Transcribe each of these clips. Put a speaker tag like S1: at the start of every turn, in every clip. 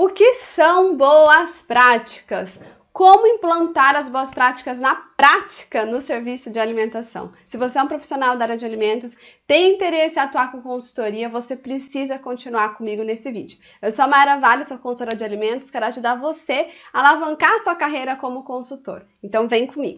S1: O que são boas práticas? Como implantar as boas práticas na prática no serviço de alimentação? Se você é um profissional da área de alimentos, tem interesse em atuar com consultoria, você precisa continuar comigo nesse vídeo. Eu sou a Mayra Vale, sou consultora de alimentos, quero ajudar você a alavancar a sua carreira como consultor. Então vem comigo.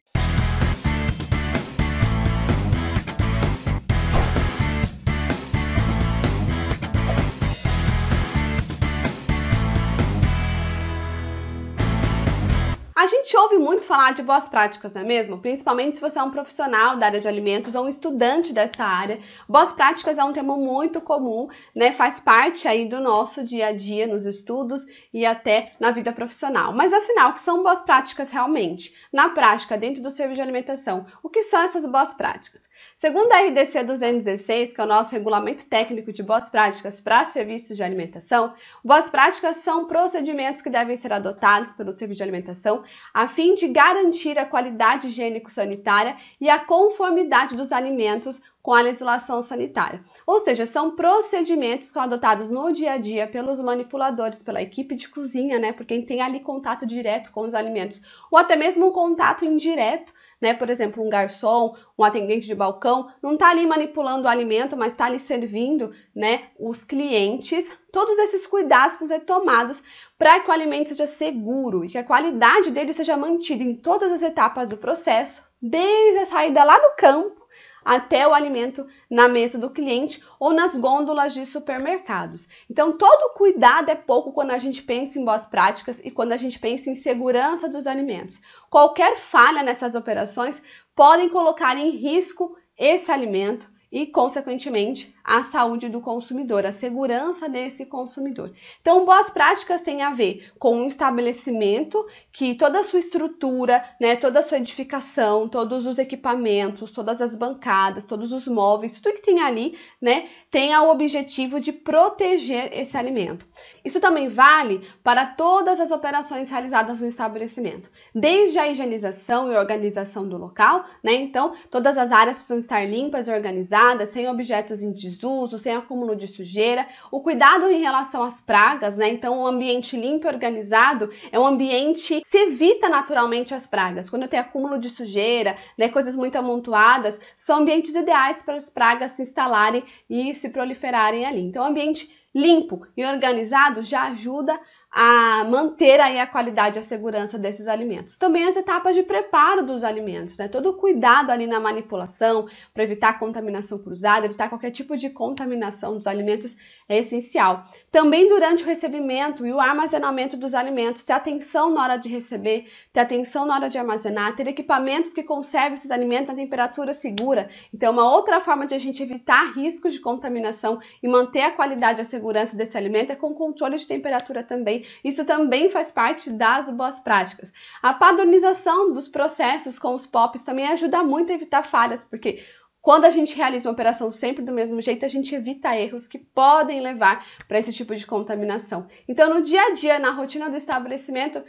S1: A gente ouve muito falar de boas práticas, não é mesmo? Principalmente se você é um profissional da área de alimentos ou um estudante dessa área. Boas práticas é um termo muito comum, né? Faz parte aí do nosso dia a dia nos estudos e até na vida profissional. Mas afinal, o que são boas práticas realmente? Na prática, dentro do serviço de alimentação, o que são essas boas práticas? Segundo a RDC 216, que é o nosso regulamento técnico de boas práticas para serviços de alimentação, boas práticas são procedimentos que devem ser adotados pelo serviço de alimentação a fim de garantir a qualidade higiênico-sanitária e a conformidade dos alimentos com a legislação sanitária. Ou seja, são procedimentos que são adotados no dia a dia pelos manipuladores, pela equipe de cozinha, né, por quem tem ali contato direto com os alimentos, ou até mesmo um contato indireto né? Por exemplo, um garçom, um atendente de balcão, não está ali manipulando o alimento, mas está ali servindo, né? Os clientes. Todos esses cuidados precisam ser tomados para que o alimento seja seguro e que a qualidade dele seja mantida em todas as etapas do processo, desde a saída lá do campo até o alimento na mesa do cliente ou nas gôndolas de supermercados. Então, todo cuidado é pouco quando a gente pensa em boas práticas e quando a gente pensa em segurança dos alimentos. Qualquer falha nessas operações podem colocar em risco esse alimento e, consequentemente, a saúde do consumidor, a segurança desse consumidor. Então, boas práticas têm a ver com um estabelecimento que toda a sua estrutura, né, toda a sua edificação, todos os equipamentos, todas as bancadas, todos os móveis, tudo que tem ali, né, tenha o objetivo de proteger esse alimento. Isso também vale para todas as operações realizadas no estabelecimento, desde a higienização e organização do local, né? Então, todas as áreas precisam estar limpas e organizadas sem objetos em desuso, sem acúmulo de sujeira. O cuidado em relação às pragas, né? Então, um ambiente limpo e organizado é um ambiente que se evita naturalmente as pragas. Quando tem acúmulo de sujeira, né, coisas muito amontoadas, são ambientes ideais para as pragas se instalarem e se proliferarem ali. Então, ambiente limpo e organizado já ajuda a manter aí a qualidade e a segurança desses alimentos. Também as etapas de preparo dos alimentos, né? Todo o cuidado ali na manipulação para evitar contaminação cruzada, evitar qualquer tipo de contaminação dos alimentos é essencial. Também durante o recebimento e o armazenamento dos alimentos, ter atenção na hora de receber, ter atenção na hora de armazenar, ter equipamentos que conservem esses alimentos a temperatura segura. Então, é uma outra forma de a gente evitar riscos de contaminação e manter a qualidade e a segurança desse alimento é com controle de temperatura também isso também faz parte das boas práticas. A padronização dos processos com os POPs também ajuda muito a evitar falhas, porque quando a gente realiza uma operação sempre do mesmo jeito, a gente evita erros que podem levar para esse tipo de contaminação. Então, no dia a dia, na rotina do estabelecimento,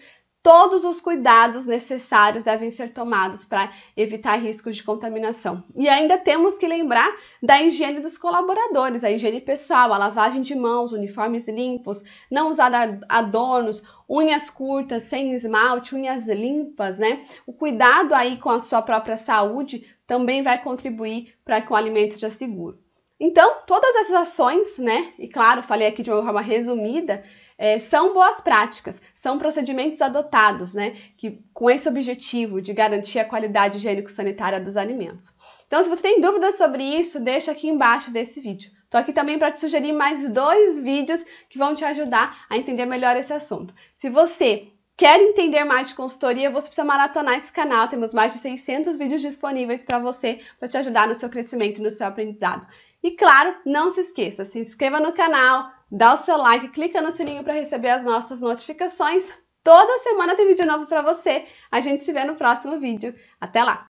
S1: todos os cuidados necessários devem ser tomados para evitar riscos de contaminação. E ainda temos que lembrar da higiene dos colaboradores, a higiene pessoal, a lavagem de mãos, uniformes limpos, não usar adornos, unhas curtas, sem esmalte, unhas limpas, né? O cuidado aí com a sua própria saúde também vai contribuir para que o alimento seja seguro. Então, todas essas ações, né, e claro, falei aqui de uma forma resumida, é, são boas práticas, são procedimentos adotados, né, que, com esse objetivo de garantir a qualidade higiênico-sanitária dos alimentos. Então, se você tem dúvidas sobre isso, deixa aqui embaixo desse vídeo. Estou aqui também para te sugerir mais dois vídeos que vão te ajudar a entender melhor esse assunto. Se você quer entender mais de consultoria, você precisa maratonar esse canal. Temos mais de 600 vídeos disponíveis para você, para te ajudar no seu crescimento e no seu aprendizado. E claro, não se esqueça, se inscreva no canal, dá o seu like, clica no sininho para receber as nossas notificações. Toda semana tem vídeo novo para você. A gente se vê no próximo vídeo. Até lá!